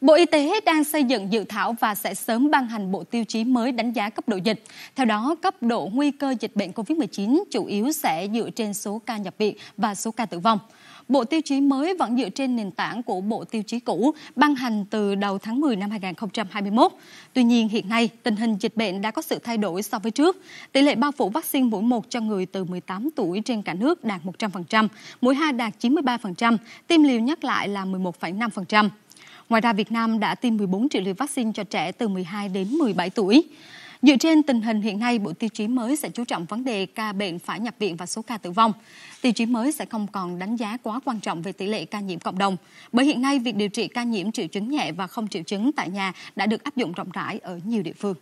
Bộ Y tế đang xây dựng dự thảo và sẽ sớm ban hành bộ tiêu chí mới đánh giá cấp độ dịch. Theo đó, cấp độ nguy cơ dịch bệnh COVID-19 chủ yếu sẽ dựa trên số ca nhập viện và số ca tử vong. Bộ tiêu chí mới vẫn dựa trên nền tảng của bộ tiêu chí cũ ban hành từ đầu tháng 10 năm 2021. Tuy nhiên, hiện nay tình hình dịch bệnh đã có sự thay đổi so với trước. Tỷ lệ bao phủ vaccine mũi 1 cho người từ 18 tuổi trên cả nước đạt 100%, mũi 2 đạt 93%, tiêm liều nhắc lại là 11,5%. Ngoài ra, Việt Nam đã tiêm 14 triệu liều vaccine cho trẻ từ 12 đến 17 tuổi. Dựa trên tình hình hiện nay, bộ tiêu chí mới sẽ chú trọng vấn đề ca bệnh phải nhập viện và số ca tử vong. Tiêu chí mới sẽ không còn đánh giá quá quan trọng về tỷ lệ ca nhiễm cộng đồng, bởi hiện nay việc điều trị ca nhiễm triệu chứng nhẹ và không triệu chứng tại nhà đã được áp dụng rộng rãi ở nhiều địa phương.